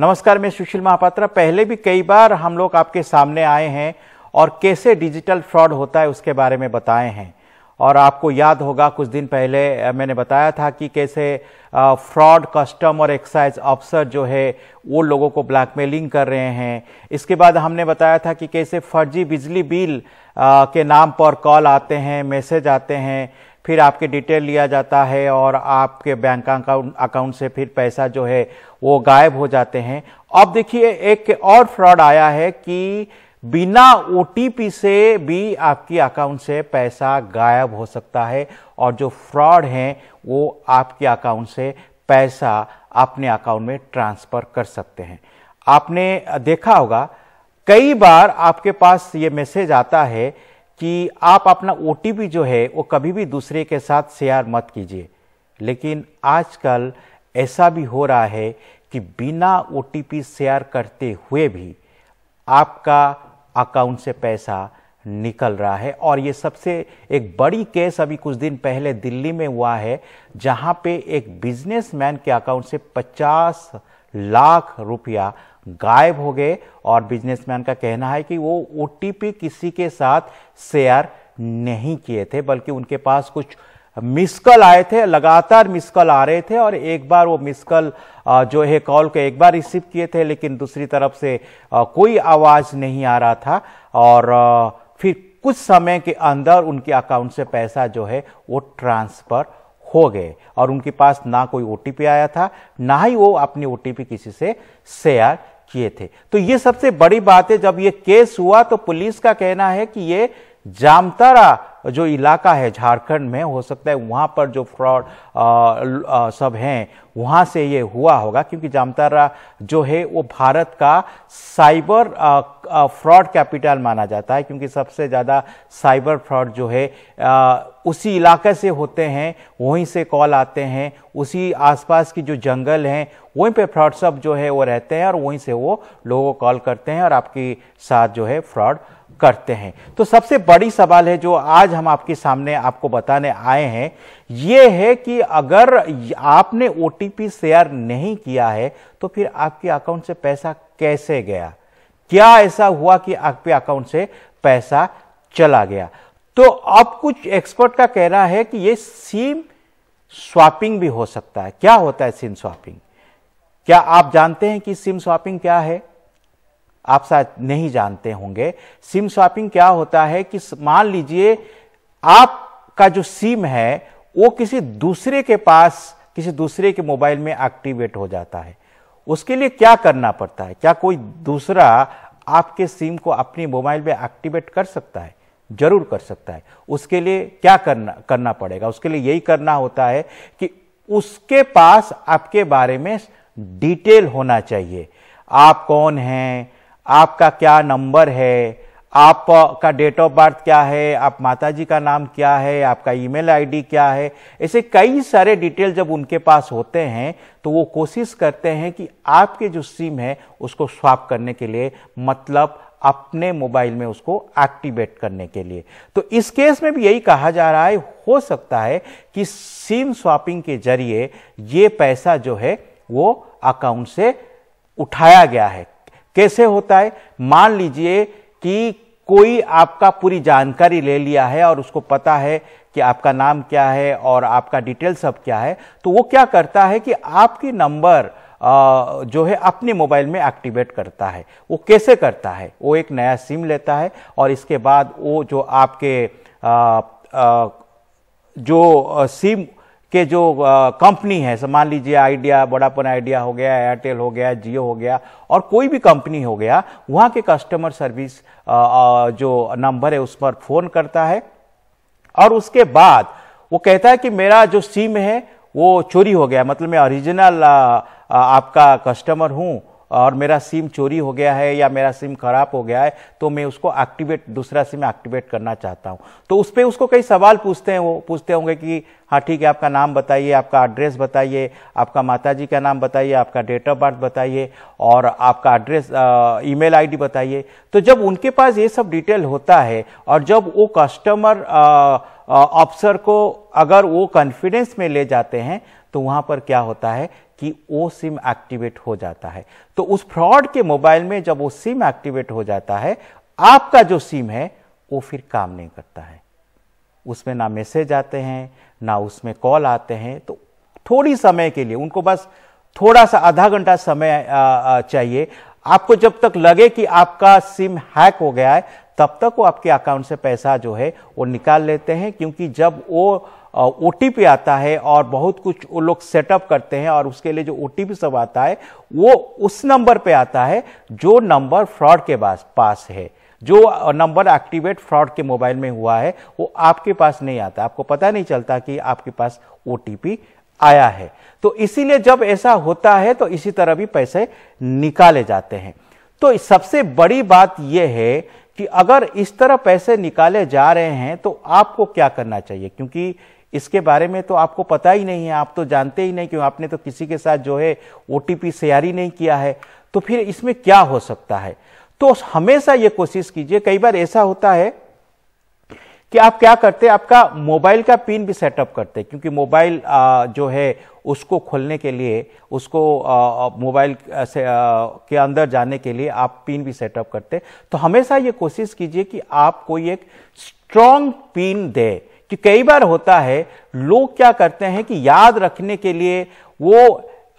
नमस्कार मैं सुशील महापात्रा पहले भी कई बार हम लोग आपके सामने आए हैं और कैसे डिजिटल फ्रॉड होता है उसके बारे में बताए हैं और आपको याद होगा कुछ दिन पहले मैंने बताया था कि कैसे फ्रॉड कस्टम और एक्साइज अफसर जो है वो लोगों को ब्लैकमेलिंग कर रहे हैं इसके बाद हमने बताया था कि कैसे फर्जी बिजली बिल के नाम पर कॉल आते हैं मैसेज आते हैं फिर आपके डिटेल लिया जाता है और आपके बैंक अकाउंट अकाउंट से फिर पैसा जो है वो गायब हो जाते हैं अब देखिए एक और फ्रॉड आया है कि बिना ओटीपी से भी आपकी अकाउंट से पैसा गायब हो सकता है और जो फ्रॉड हैं वो आपके अकाउंट से पैसा अपने अकाउंट में ट्रांसफर कर सकते हैं आपने देखा होगा कई बार आपके पास ये मैसेज आता है कि आप अपना ओ जो है वो कभी भी दूसरे के साथ शेयर मत कीजिए लेकिन आजकल ऐसा भी हो रहा है कि बिना ओ शेयर करते हुए भी आपका अकाउंट से पैसा निकल रहा है और ये सबसे एक बड़ी केस अभी कुछ दिन पहले दिल्ली में हुआ है जहां पे एक बिजनेसमैन के अकाउंट से 50 लाख रुपया गायब हो गए और बिजनेसमैन का कहना है कि वो ओ किसी के साथ शेयर नहीं किए थे बल्कि उनके पास कुछ मिस कॉल आए थे लगातार मिस कॉल आ रहे थे और एक बार वो मिस कॉल जो है कॉल को एक बार रिसीव किए थे लेकिन दूसरी तरफ से कोई आवाज़ नहीं आ रहा था और फिर कुछ समय के अंदर उनके अकाउंट से पैसा जो है वो ट्रांसफ़र खो गए और उनके पास ना कोई ओटीपी आया था ना ही वो अपनी ओटीपी किसी से शेयर किए थे तो ये सबसे बड़ी बात है जब ये केस हुआ तो पुलिस का कहना है कि ये जामतारा जो इलाका है झारखंड में हो सकता है वहाँ पर जो फ्रॉड सब हैं वहाँ से ये हुआ होगा क्योंकि जामतारा जो है वो भारत का साइबर फ्रॉड कैपिटल माना जाता है क्योंकि सबसे ज़्यादा साइबर फ्रॉड जो है आ, उसी इलाके से होते हैं वहीं से कॉल आते हैं उसी आसपास की जो जंगल हैं वहीं पे फ्रॉड सब जो है वो रहते हैं और वहीं से वो लोगों को कॉल करते हैं और आपके साथ जो है फ्रॉड करते हैं तो सबसे बड़ी सवाल है जो आज हम आपके सामने आपको बताने आए हैं ये है कि अगर आपने ओ शेयर नहीं किया है तो फिर आपके अकाउंट से पैसा कैसे गया क्या ऐसा हुआ कि आपके अकाउंट से पैसा चला गया तो अब कुछ एक्सपर्ट का कहना है कि ये सिम स्वापिंग भी हो सकता है क्या होता है सिम स्वापिंग क्या आप जानते हैं कि सिम स्वापिंग क्या है आप शायद नहीं जानते होंगे सिम स्वैपिंग क्या होता है कि मान लीजिए आपका जो सिम है वो किसी दूसरे के पास किसी दूसरे के मोबाइल में एक्टिवेट हो जाता है उसके लिए क्या करना पड़ता है क्या कोई दूसरा आपके सिम को अपने मोबाइल में एक्टिवेट कर सकता है जरूर कर सकता है उसके लिए क्या करना करना पड़ेगा उसके लिए यही करना होता है कि उसके पास आपके बारे में डिटेल होना चाहिए आप कौन हैं आपका क्या नंबर है आप का डेट ऑफ बर्थ क्या है आप माताजी का नाम क्या है आपका ईमेल आईडी क्या है ऐसे कई सारे डिटेल जब उनके पास होते हैं तो वो कोशिश करते हैं कि आपके जो सिम है उसको स्वाप करने के लिए मतलब अपने मोबाइल में उसको एक्टिवेट करने के लिए तो इस केस में भी यही कहा जा रहा है हो सकता है कि सिम स्वापिंग के जरिए ये पैसा जो है वो अकाउंट से उठाया गया है कैसे होता है मान लीजिए कि कोई आपका पूरी जानकारी ले लिया है और उसको पता है कि आपका नाम क्या है और आपका डिटेल सब क्या है तो वो क्या करता है कि आपकी नंबर जो है अपने मोबाइल में एक्टिवेट करता है वो कैसे करता है वो एक नया सिम लेता है और इसके बाद वो जो आपके आ, आ, जो सिम के जो कंपनी है मान लीजिए आइडिया बड़ापन आइडिया हो गया एयरटेल हो गया जियो हो गया और कोई भी कंपनी हो गया वहाँ के कस्टमर सर्विस जो नंबर है उस पर फोन करता है और उसके बाद वो कहता है कि मेरा जो सिम है वो चोरी हो गया मतलब मैं ओरिजिनल आपका कस्टमर हूँ और मेरा सिम चोरी हो गया है या मेरा सिम खराब हो गया है तो मैं उसको एक्टिवेट दूसरा सिम एक्टिवेट करना चाहता हूँ तो उस पर उसको कई सवाल पूछते हैं वो पूछते होंगे कि हाँ ठीक है आपका नाम बताइए आपका एड्रेस बताइए आपका माताजी का नाम बताइए आपका डेट ऑफ बर्थ बताइए और आपका एड्रेस ईमेल आईडी बताइए तो जब उनके पास ये सब डिटेल होता है और जब वो कस्टमर ऑफिसर को अगर वो कॉन्फिडेंस में ले जाते हैं तो वहां पर क्या होता है कि वो सिम एक्टिवेट हो जाता है तो उस फ्रॉड के मोबाइल में जब वो सिम एक्टिवेट हो जाता है आपका जो सिम है वो फिर काम नहीं करता है उसमें ना मैसेज आते हैं ना उसमें कॉल आते हैं तो थोड़ी समय के लिए उनको बस थोड़ा सा आधा घंटा समय चाहिए आपको जब तक लगे कि आपका सिम हैक हो गया है तब तक वो आपके अकाउंट से पैसा जो है वो निकाल लेते हैं क्योंकि जब वो ओ आता है और बहुत कुछ वो लोग सेटअप करते हैं और उसके लिए जो ओ सब आता है वो उस नंबर पे आता है जो नंबर फ्रॉड के पास है जो नंबर एक्टिवेट फ्रॉड के मोबाइल में हुआ है वो आपके पास नहीं आता आपको पता नहीं चलता कि आपके पास ओ आया है तो इसीलिए जब ऐसा होता है तो इसी तरह भी पैसे निकाले जाते हैं तो सबसे बड़ी बात यह है कि अगर इस तरह पैसे निकाले जा रहे हैं तो आपको क्या करना चाहिए क्योंकि इसके बारे में तो आपको पता ही नहीं है आप तो जानते ही नहीं क्यों आपने तो किसी के साथ जो है ओ शेयर ही नहीं किया है तो फिर इसमें क्या हो सकता है तो हमेशा ये कोशिश कीजिए कई बार ऐसा होता है कि आप क्या करते हैं आपका मोबाइल का पिन भी सेटअप करते हैं क्योंकि मोबाइल जो है उसको खोलने के लिए उसको मोबाइल से आ, के अंदर जाने के लिए आप पिन भी सेटअप करते हैं तो हमेशा ये कोशिश कीजिए कि आप कोई एक स्ट्रांग पिन दे कि कई बार होता है लोग क्या करते हैं कि याद रखने के लिए वो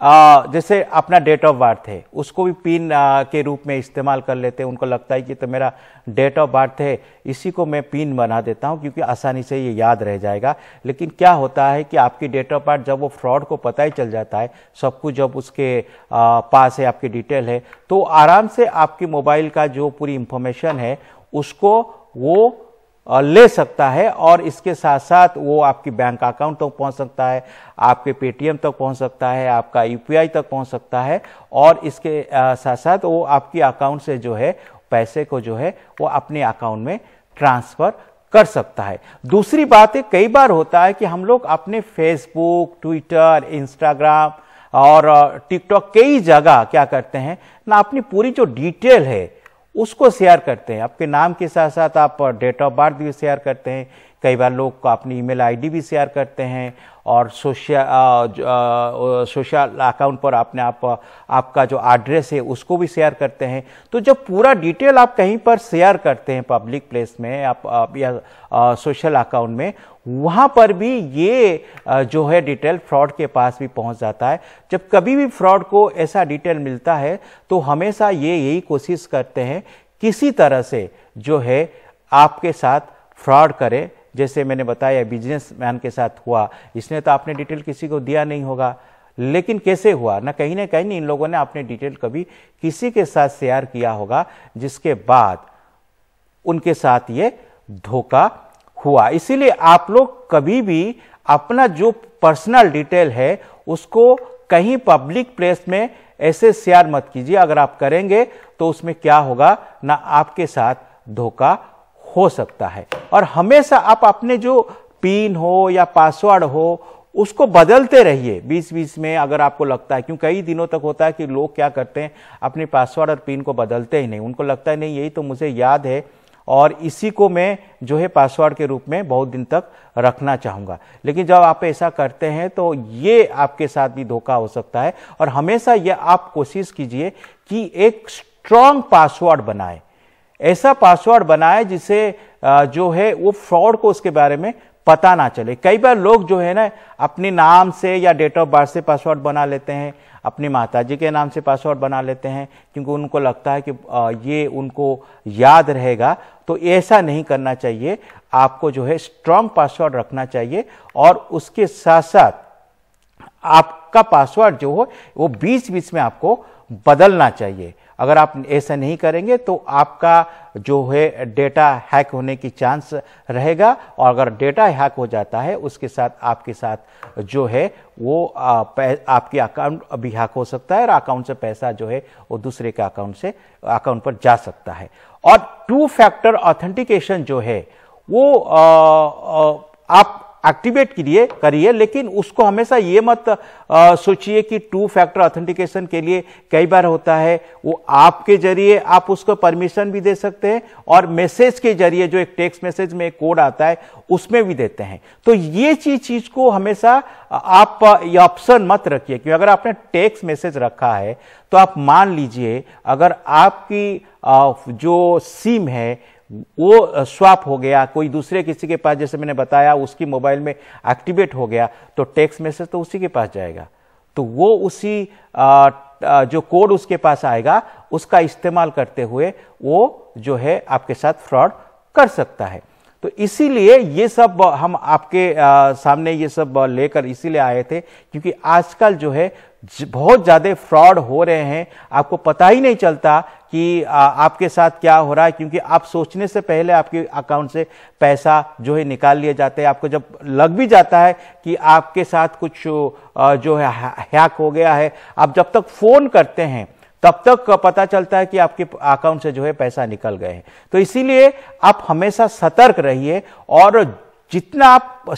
आ, जैसे अपना डेट ऑफ बर्थ है उसको भी पिन के रूप में इस्तेमाल कर लेते हैं उनको लगता है कि तो मेरा डेट ऑफ बर्थ है इसी को मैं पिन बना देता हूं क्योंकि आसानी से ये याद रह जाएगा लेकिन क्या होता है कि आपकी डेट ऑफ बर्थ जब वो फ्रॉड को पता ही चल जाता है सब कुछ जब उसके आ, पास है आपकी डिटेल है तो आराम से आपके मोबाइल का जो पूरी इंफॉर्मेशन है उसको वो ले सकता है और इसके साथ साथ वो आपकी बैंक अकाउंट तक पहुंच सकता है आपके पेटीएम तक पहुंच सकता है आपका यूपीआई तक पहुंच सकता है और इसके साथ साथ वो आपकी अकाउंट से जो है पैसे को जो है वो अपने अकाउंट में ट्रांसफर कर सकता है दूसरी बात है कई बार होता है कि हम लोग अपने फेसबुक ट्विटर इंस्टाग्राम और टिकटॉक कई जगह क्या करते हैं ना अपनी पूरी जो डिटेल है उसको शेयर करते हैं आपके नाम के साथ साथ आप डेट ऑफ बर्थ भी शेयर करते हैं कई बार लोग अपनी ईमेल आईडी भी शेयर करते हैं और सोशल सोशल अकाउंट पर आपने आप आपका जो एड्रेस है उसको भी शेयर करते हैं तो जब पूरा डिटेल आप कहीं पर शेयर करते हैं पब्लिक प्लेस में आप, आप या सोशल अकाउंट में वहाँ पर भी ये जो है डिटेल फ्रॉड के पास भी पहुँच जाता है जब कभी भी फ्रॉड को ऐसा डिटेल मिलता है तो हमेशा ये यही कोशिश करते हैं किसी तरह से जो है आपके साथ फ्रॉड करें जैसे मैंने बताया बिजनेस मैन के साथ हुआ इसने तो आपने डिटेल किसी को दिया नहीं होगा लेकिन कैसे हुआ ना कहीं ना कहीं इन लोगों ने अपने डिटेल कभी किसी के साथ शेयर किया होगा जिसके बाद उनके साथ ये धोखा हुआ इसीलिए आप लोग कभी भी अपना जो पर्सनल डिटेल है उसको कहीं पब्लिक प्लेस में ऐसे शेयर मत कीजिए अगर आप करेंगे तो उसमें क्या होगा ना आपके साथ धोखा हो सकता है और हमेशा आप अपने जो पिन हो या पासवर्ड हो उसको बदलते रहिए बीच बीच में अगर आपको लगता है क्यों कई दिनों तक होता है कि लोग क्या करते हैं अपने पासवर्ड और पिन को बदलते ही नहीं उनको लगता है नहीं यही तो मुझे याद है और इसी को मैं जो है पासवर्ड के रूप में बहुत दिन तक रखना चाहूँगा लेकिन जब आप ऐसा करते हैं तो ये आपके साथ भी धोखा हो सकता है और हमेशा यह आप कोशिश कीजिए कि एक स्ट्रांग पासवर्ड बनाएं ऐसा पासवर्ड बनाए जिसे जो है वो फ्रॉड को उसके बारे में पता ना चले कई बार लोग जो है ना अपने नाम से या डेट ऑफ बर्थ से पासवर्ड बना लेते हैं अपनी माताजी के नाम से पासवर्ड बना लेते हैं क्योंकि उनको लगता है कि ये उनको याद रहेगा तो ऐसा नहीं करना चाहिए आपको जो है स्ट्रांग पासवर्ड रखना चाहिए और उसके साथ साथ आपका पासवर्ड जो हो वो बीच बीच में आपको बदलना चाहिए अगर आप ऐसा नहीं करेंगे तो आपका जो है डेटा हैक होने की चांस रहेगा और अगर डेटा हैक हो जाता है उसके साथ आपके साथ जो है वो आपके अकाउंट भी हैक हो सकता है और अकाउंट से पैसा जो है वो दूसरे के अकाउंट से अकाउंट पर जा सकता है और टू फैक्टर ऑथेंटिकेशन जो है वो आ, आ, आप एक्टिवेट करिए करिए लेकिन उसको हमेशा ये मत सोचिए कि टू फैक्टर ऑथेंटिकेशन के लिए कई बार होता है वो आपके जरिए आप उसको परमिशन भी दे सकते हैं और मैसेज के जरिए जो एक टेक्स्ट मैसेज में एक कोड आता है उसमें भी देते हैं तो ये चीज चीज को हमेशा आप ये ऑप्शन मत रखिए क्योंकि अगर आपने टेक्स्ट मैसेज रखा है तो आप मान लीजिए अगर आपकी जो सिम है वो स्वाप हो गया कोई दूसरे किसी के पास जैसे मैंने बताया उसकी मोबाइल में एक्टिवेट हो गया तो टेक्स मैसेज तो उसी के पास जाएगा तो वो उसी आ, जो कोड उसके पास आएगा उसका इस्तेमाल करते हुए वो जो है आपके साथ फ्रॉड कर सकता है तो इसीलिए ये सब हम आपके आ, सामने ये सब लेकर इसीलिए आए थे क्योंकि आजकल जो है बहुत ज़्यादा फ्रॉड हो रहे हैं आपको पता ही नहीं चलता कि आपके साथ क्या हो रहा है क्योंकि आप सोचने से पहले आपके अकाउंट से पैसा जो है निकाल लिया जाते हैं आपको जब लग भी जाता है कि आपके साथ कुछ जो है हैक हो गया है आप जब तक फोन करते हैं तब तक पता चलता है कि आपके अकाउंट से जो है पैसा निकल गए हैं तो इसीलिए आप हमेशा सतर्क रहिए और जितना आप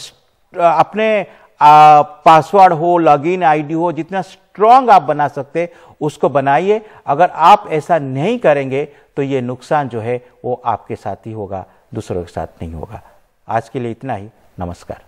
अपने पासवर्ड हो लॉगिन आईडी हो जितना स्ट्रांग आप बना सकते उसको बनाइए अगर आप ऐसा नहीं करेंगे तो ये नुकसान जो है वो आपके साथ ही होगा दूसरों के साथ नहीं होगा आज के लिए इतना ही नमस्कार